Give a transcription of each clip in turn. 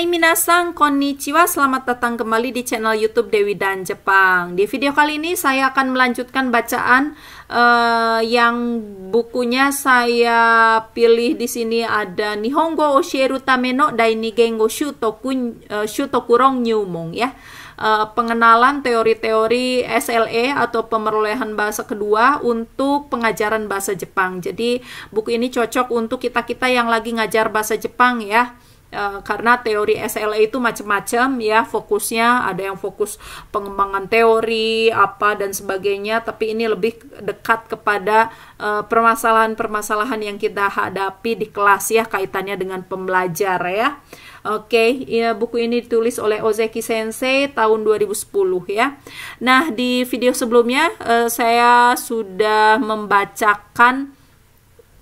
Hai minasang, konnichiwa, selamat datang kembali di channel youtube Dewi dan Jepang Di video kali ini saya akan melanjutkan bacaan uh, yang bukunya saya pilih di sini ada Nihongo Oshieru Tameno Dainigengo Shutoku, uh, eh, Shutokurong Nyumong ya Uh, pengenalan teori-teori SLE atau pemerolehan bahasa kedua untuk pengajaran bahasa Jepang. Jadi buku ini cocok untuk kita-kita yang lagi ngajar bahasa Jepang ya. Eh, karena teori SLA e itu macam-macam ya fokusnya ada yang fokus pengembangan teori apa dan sebagainya tapi ini lebih dekat kepada eh, permasalahan-permasalahan yang kita hadapi di kelas ya kaitannya dengan pembelajar ya Oke, okay, ya, buku ini ditulis oleh Ozeki Sensei tahun 2010 ya. Nah, di video sebelumnya uh, saya sudah membacakan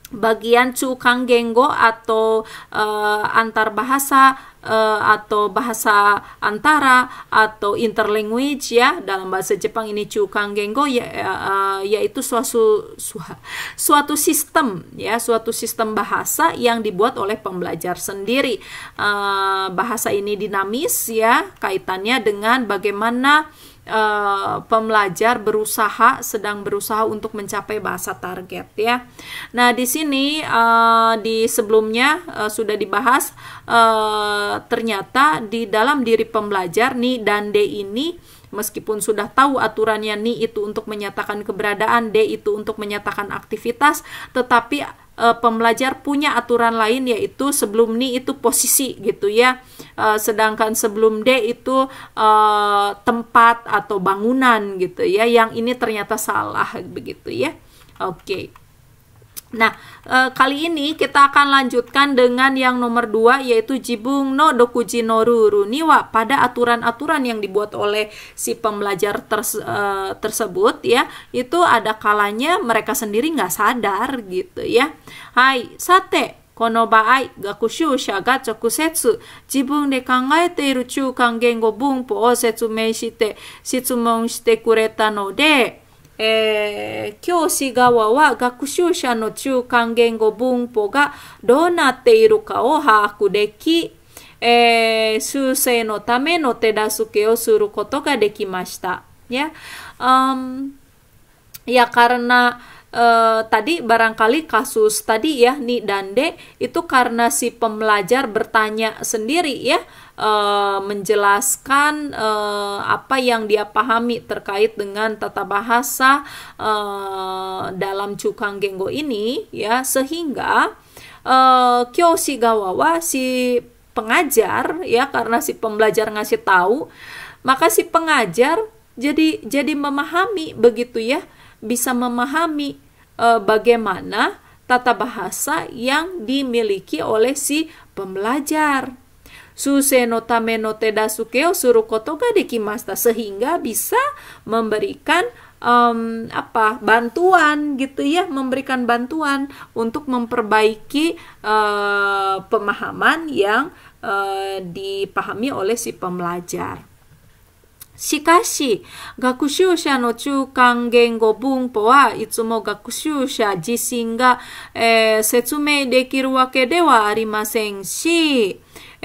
bagian cukang genggo atau e, antar bahasa e, atau bahasa antara atau interlanguage ya dalam bahasa Jepang ini cukang genggo ya, e, yaitu suatu suatu sistem ya suatu sistem bahasa yang dibuat oleh pembelajar sendiri e, bahasa ini dinamis ya kaitannya dengan bagaimana uh, pembelajar berusaha sedang berusaha untuk mencapai bahasa target ya. Nah, di sini uh, di sebelumnya uh, sudah dibahas uh, ternyata di dalam diri pembelajar ni dan D ini Meskipun sudah tahu aturannya ni itu untuk menyatakan keberadaan, D itu untuk menyatakan aktivitas, tetapi e, pembelajar punya aturan lain yaitu sebelum ni itu posisi gitu ya. Eh, sedangkan sebelum D itu uh, tempat atau bangunan gitu ya yang ini ternyata salah begitu ya oke okay. Nah, e, kali ini kita akan lanjutkan dengan yang nomor dua yaitu Jibung no Dokuji no pada aturan-aturan yang dibuat oleh si pembelajar terse, e, tersebut ya. Itu ada kalanya mereka sendiri nggak sadar gitu ya. Hai, sate この場合、学習者が直接自分で考えている中間言語文法を説明して質問してくれたので、えー、教師側は学習者の中間言語文法がどうなっているかを把握でき、えー、修正のための手助けをすることができました。や e a ん、いや、からな、eh, tadi barangkali kasus tadi ya Ni Dande itu karena si pembelajar bertanya sendiri ya eh, menjelaskan eh, apa yang dia pahami terkait dengan tata bahasa eh, dalam cukang genggo ini ya sehingga eh, gawawa si pengajar ya karena si pembelajar ngasih tahu maka si pengajar jadi jadi memahami begitu ya bisa memahami e, bagaimana tata bahasa yang dimiliki oleh si pembelajar. Suseno tameno teda sukeo suru kotoga dekimasta sehingga bisa memberikan um, apa bantuan gitu ya memberikan bantuan untuk memperbaiki uh, pemahaman yang uh, dipahami oleh si pembelajar. しかし、学習者の中間言語文法はいつも学習者自身が、えー、説明できるわけではありませんし、え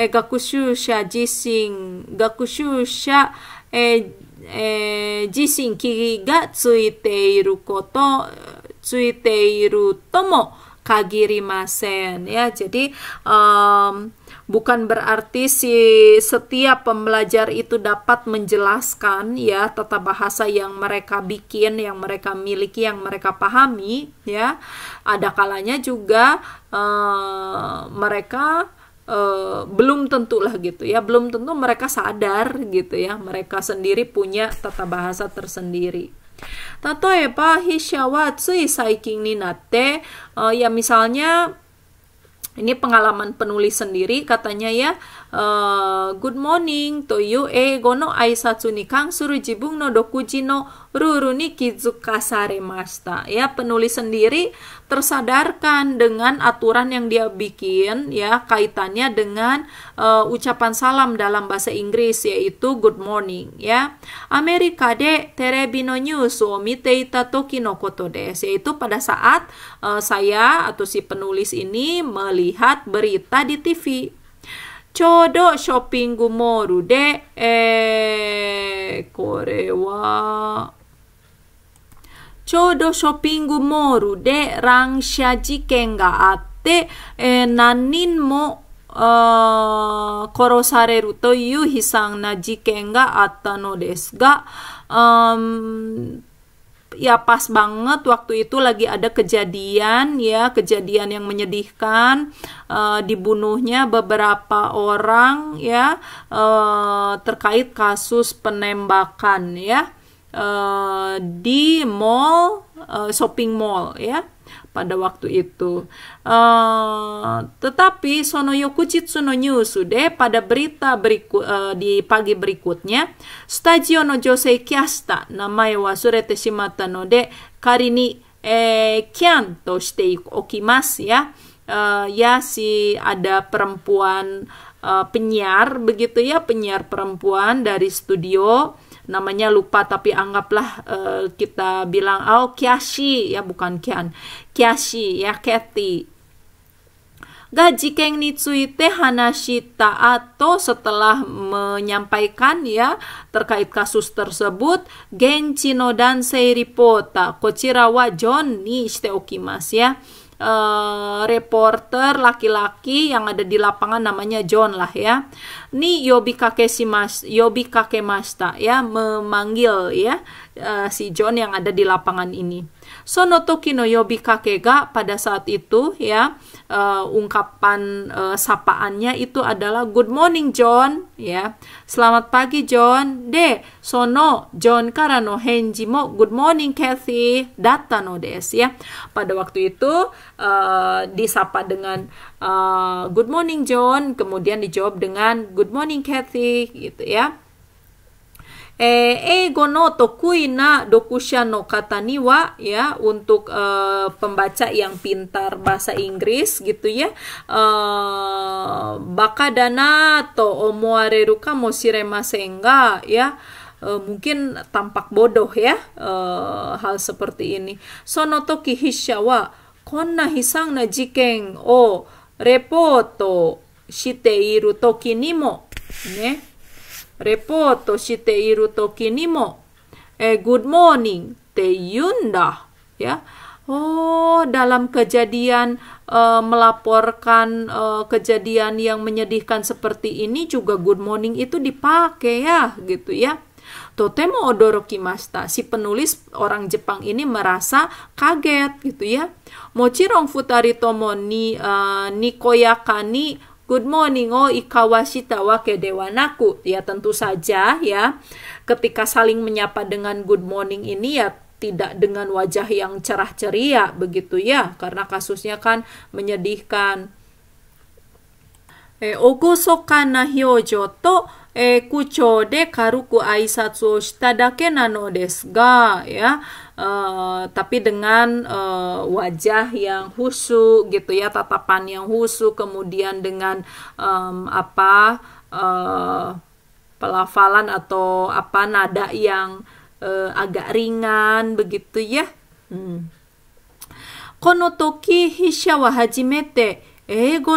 ー、学習者自身、学習者、えーえー、自身気がついていること、ついているとも、kagirimasen ya. Jadi um, bukan berarti si setiap pembelajar itu dapat menjelaskan ya tata bahasa yang mereka bikin, yang mereka miliki, yang mereka pahami ya. Ada kalanya juga uh, mereka Uh, belum tentu lah gitu ya belum tentu mereka sadar gitu ya mereka sendiri punya tata bahasa tersendiri 例えば筆者はつい最近になって、いや、misalnya ini pengalaman penulis sendiri katanya ya uh, good morning to you Eh, gono aisatsu ni kan suru jibung no dokuji no ruru ni masta ya penulis sendiri tersadarkan dengan aturan yang dia bikin ya kaitannya dengan uh, ucapan salam dalam bahasa Inggris yaitu good morning ya Amerika de terebi no news o mite ita toki no koto des yaitu pada saat uh, saya atau si penulis ini melihat melihat berita di TV. Codo shopping gumoru de e eh, korewa. Codo shopping gumoru de rangsha jiken ga atte e eh, nanin mo eh, korosareru to hisang no 殺されるという悲惨な事件があったのですが、うん ya pas banget waktu itu lagi ada kejadian ya kejadian yang menyedihkan uh, dibunuhnya beberapa orang ya uh, terkait kasus penembakan ya uh, di mall uh, shopping mall ya pada waktu itu. Uh, tetapi Sono Yokuchitsu no Nyusude pada berita beriku, uh, di pagi berikutnya, Stadion no Josei Kiasta namae wa surete shimata no de kari ni eh, kian to shite okimasu ya. Uh, ya si ada perempuan uh, penyiar begitu ya penyiar perempuan dari studio namanya lupa tapi anggaplah uh, kita bilang oh kiasi ya bukan kian kiasi ya gaji keng nitsuite Kathy atau setelah menyampaikan ya terkait kasus tersebut genchino dan seiripota ripota John ni shite okimasu ya uh, reporter laki-laki yang ada di lapangan namanya John lah ya. Ini Yobi si Mas Yobi Masta ya memanggil ya uh, si John yang ada di lapangan ini. Sonotoki no Yobi ga pada saat itu ya uh, ungkapan uh, sapaannya itu adalah good morning John ya. Selamat pagi John. De sono John karano henji mo good morning Kathy data no des ya. Pada waktu itu uh, disapa dengan uh, good morning John kemudian dijawab dengan good morning Kathy gitu ya eh, ego no tokui na dokusha no kata niwa ya untuk e, pembaca yang pintar bahasa Inggris gitu ya eh, bakadana to omoareru kamo senga ya Uh, mungkin tampak bodoh ya uh, hal seperti ini. Sono Sonoto wa konna hisang na jikeng o repoto shiteiru toki nimo. Ne? eh good morning ya. Oh, dalam kejadian uh, melaporkan uh, kejadian yang menyedihkan seperti ini juga good morning itu dipakai ya, gitu ya. Totemo masta Si penulis orang Jepang ini merasa kaget gitu ya. Mochirong futari tomo ni uh, nikoyaka ni Good morning, o oh, ikawashita wa kedewanaku. Ya tentu saja ya, ketika saling menyapa dengan good morning ini ya tidak dengan wajah yang cerah ceria begitu ya, karena kasusnya kan menyedihkan. Eh, ogosoka na hyojo to eh, karuku aisatsu nano ya uh, tapi dengan uh, wajah yang husu gitu ya tatapan yang husu kemudian dengan um, apa uh, pelafalan atau apa nada yang uh, agak ringan begitu ya hmm. toki hisha wa hajimete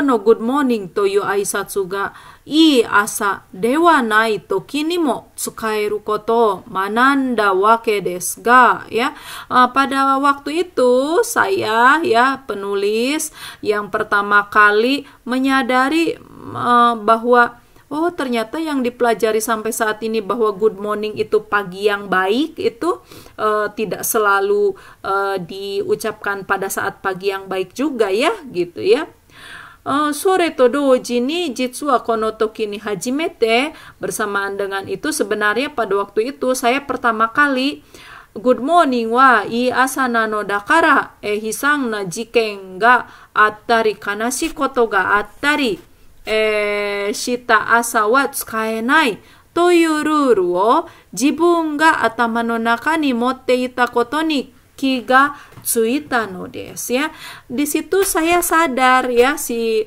no Good Morning to you aisatsu ga asa dewa いい朝ではない時にも使えることを学んだわけですが ya uh, ah, pada waktu itu saya ya penulis yang pertama kali menyadari uh, bahwa oh ternyata yang dipelajari sampai saat ini bahwa good morning itu pagi yang baik itu uh, tidak selalu uh, diucapkan pada saat pagi yang baik juga ya gitu ya Ah, sore to doji ni jitsu akono toki ni hajimete bersamaan dengan itu sebenarnya pada waktu itu saya pertama kali good morning wa i asana no dakara eh hisang na jiken ga attari kanashi koto ga attari e shita asa wa tsukaenai というルールを自分が頭の中に持っていたことに Kiga des ya. di situ saya sadar ya si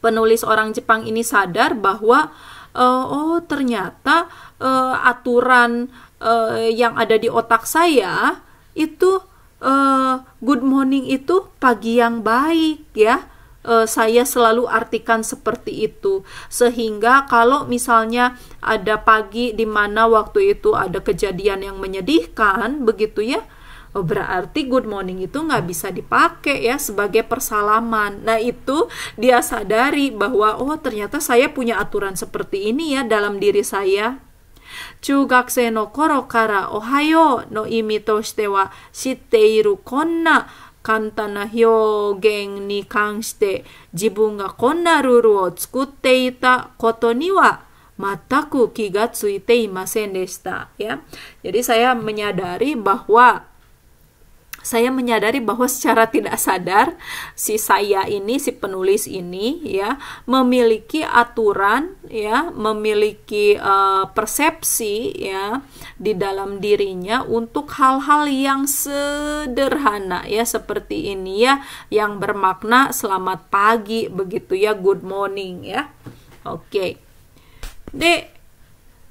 penulis orang Jepang ini sadar bahwa uh, oh ternyata uh, aturan uh, yang ada di otak saya itu uh, good morning itu pagi yang baik ya uh, saya selalu artikan seperti itu sehingga kalau misalnya ada pagi di mana waktu itu ada kejadian yang menyedihkan begitu ya Oh, berarti good morning itu nggak bisa dipakai ya sebagai persalaman. Nah itu dia sadari bahwa oh ternyata saya punya aturan seperti ini ya dalam diri saya. Chugakusei no koro kara ohayo no imi toshite wa shitte iru konna kanta na hyogen ni kanshite jibun ga konna ruru o tsukutte ita koto ni wa mataku kiga tsuite imasen deshita ya. Jadi saya menyadari bahwa saya menyadari bahwa secara tidak sadar si saya ini si penulis ini ya memiliki aturan ya memiliki uh, persepsi ya di dalam dirinya untuk hal-hal yang sederhana ya seperti ini ya yang bermakna selamat pagi begitu ya good morning ya oke okay. de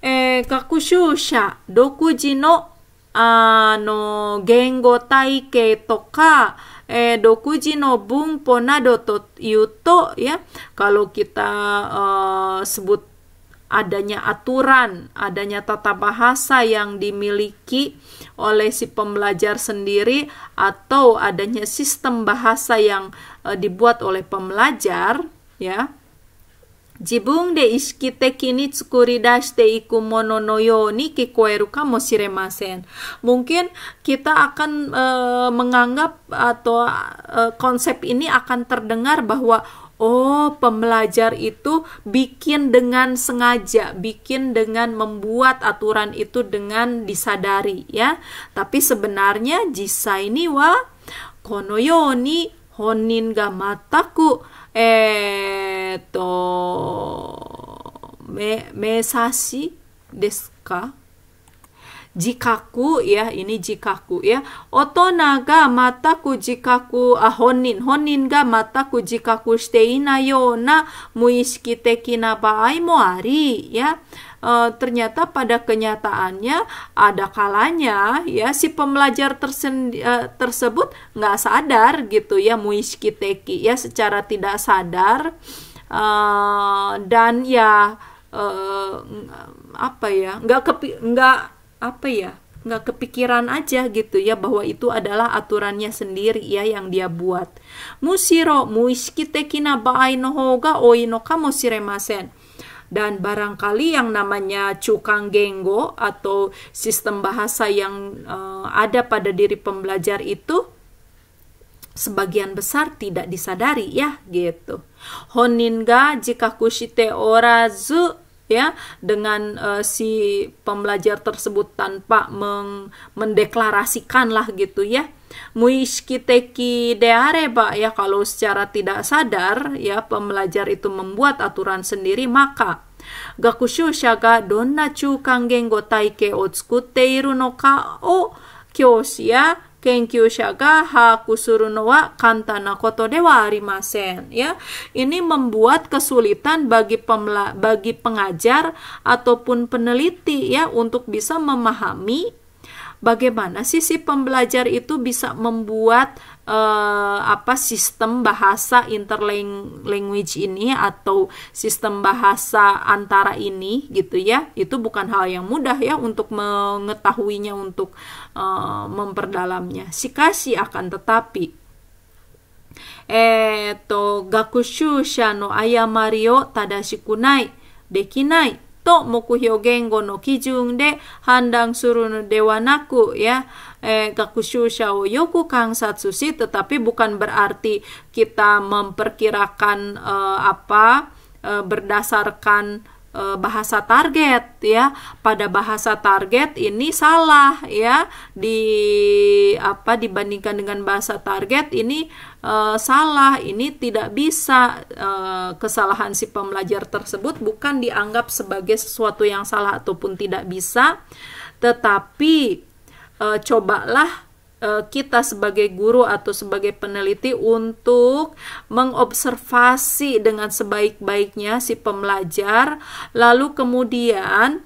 eh kakushusha doku no あの、言語体系とか、eh, dokujino bungpo nado to yuto ya kalau kita uh, sebut adanya aturan, adanya tata bahasa yang dimiliki oleh si pembelajar sendiri atau adanya sistem bahasa yang uh, dibuat oleh pembelajar ya mono Mungkin kita akan uh, menganggap atau uh, konsep ini akan terdengar bahwa Oh, pembelajar itu bikin dengan sengaja, bikin dengan membuat aturan itu dengan disadari ya. Tapi sebenarnya jisai ni wa konoyoni honin ga mataku eh えっ、ー、と、め、めさしですか jikaku ya ini jikaku ya otonaga mataku jikaku ah honin honin ga mataku jikaku steina yona muishikite kinabaai moari ya e, ternyata pada kenyataannya ada kalanya ya si pembelajar tersen, e, tersebut nggak sadar gitu ya teki ya secara tidak sadar uh, dan ya uh, apa ya nggak kepi nggak apa ya nggak kepikiran aja gitu ya bahwa itu adalah aturannya sendiri ya yang dia buat. Musiro muishikiteki na baai no hoga oi no Dan barangkali yang namanya cukang genggo atau sistem bahasa yang uh, ada pada diri pembelajar itu sebagian besar tidak disadari ya gitu. Honinga jika kushite orazu ya dengan uh, si pembelajar tersebut tanpa meng mendeklarasikan lah gitu ya muishkiteki ba ya kalau secara tidak sadar ya pembelajar itu membuat aturan sendiri maka gakushu shaga donna chukan gengo taike o tsukutte iru no ka o kyoshi ya ya. ini membuat kesulitan bagi pemla, bagi pengajar ataupun peneliti ya untuk bisa memahami bagaimana sisi pembelajar itu bisa membuat uh, apa sistem bahasa interlanguage ini atau sistem bahasa antara ini gitu ya itu bukan hal yang mudah ya untuk mengetahuinya untuk uh, memperdalamnya kasih akan tetapi eto eh, gakushu dekinai と目標言語の基準で判断するのではなく ya eh, gaku bukan berarti kita memperkirakan uh, apa uh, berdasarkan Eh, bahasa target ya pada bahasa target ini salah ya di apa dibandingkan dengan bahasa target ini uh, salah ini tidak bisa uh, kesalahan si pembelajar tersebut bukan dianggap sebagai sesuatu yang salah ataupun tidak bisa tetapi uh, cobalah Eh, kita sebagai guru atau sebagai peneliti untuk mengobservasi dengan sebaik-baiknya si pembelajar lalu kemudian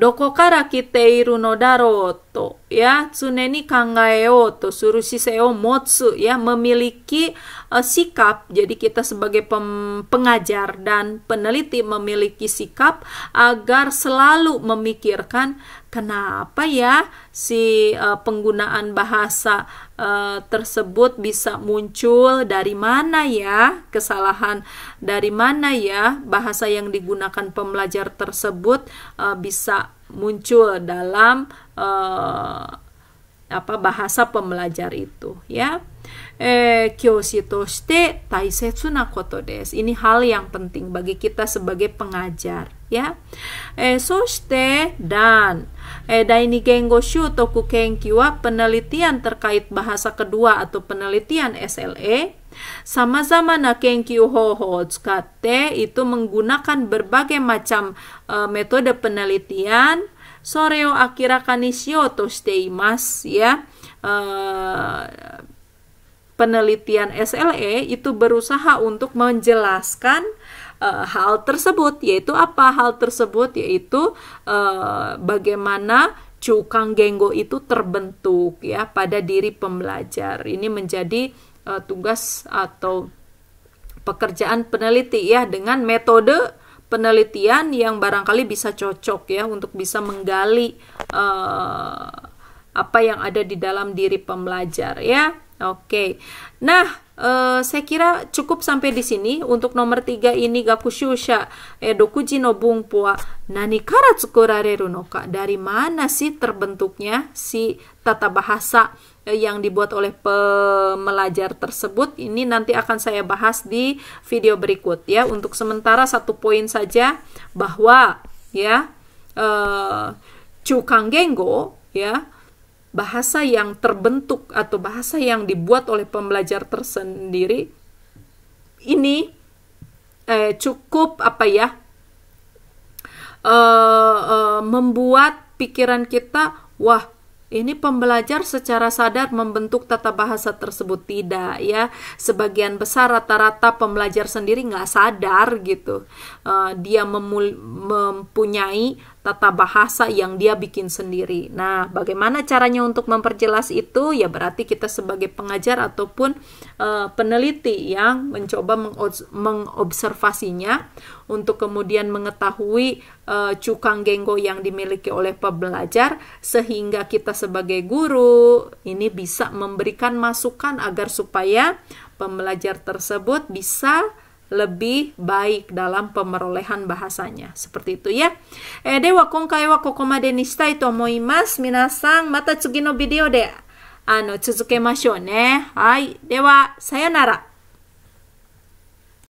Doko kara kiteiru no ya suneni kangaeo to suruh siseo motsu ya memiliki uh, sikap jadi kita sebagai pengajar dan peneliti memiliki sikap agar selalu memikirkan kenapa ya si uh, penggunaan bahasa e, tersebut bisa muncul dari mana ya kesalahan dari mana ya bahasa yang digunakan pembelajar tersebut e, bisa muncul dalam e, apa bahasa pembelajar itu ya. ini hal yang penting bagi kita sebagai pengajar. Ya, や、えー、そして eh, dan Daini eh, Gengo Shutoku Kenkiwa penelitian terkait bahasa kedua atau penelitian SLE sama-sama na kenkyu ho tsukatte itu menggunakan berbagai macam uh, metode penelitian soreo akira kanisio to mas ya uh, penelitian SLE itu berusaha untuk menjelaskan uh, hal tersebut yaitu apa hal tersebut yaitu uh, bagaimana cukang genggo itu terbentuk ya pada diri pembelajar ini menjadi uh, tugas atau pekerjaan peneliti ya dengan metode penelitian yang barangkali bisa cocok ya untuk bisa menggali uh, apa yang ada di dalam diri pembelajar ya oke okay. nah Eh, saya kira cukup sampai di sini untuk nomor tiga ini gakushusha edokuji no bungpua nani kara no ka dari mana sih terbentuknya si tata bahasa eh, yang dibuat oleh pemelajar tersebut ini nanti akan saya bahas di video berikut ya untuk sementara satu poin saja bahwa ya uh, eh, cukang genggo ya bahasa yang terbentuk atau bahasa yang dibuat oleh pembelajar tersendiri ini eh, cukup apa ya uh, uh, membuat pikiran kita wah ini pembelajar secara sadar membentuk tata bahasa tersebut tidak ya sebagian besar rata-rata pembelajar sendiri nggak sadar gitu uh, dia mempunyai tata bahasa yang dia bikin sendiri. Nah, bagaimana caranya untuk memperjelas itu? Ya berarti kita sebagai pengajar ataupun uh, peneliti yang mencoba mengobservasinya untuk kemudian mengetahui uh, cukang genggo yang dimiliki oleh pembelajar sehingga kita sebagai guru ini bisa memberikan masukan agar supaya pembelajar tersebut bisa lebih baik dalam pemerolehan bahasanya. Seperti itu ya. Eh de wa konkai wa made ni shitai to omoimasu. Minasan mata tsugi no video de ano tsuzuke mashou ne. Hai, dewa sayonara.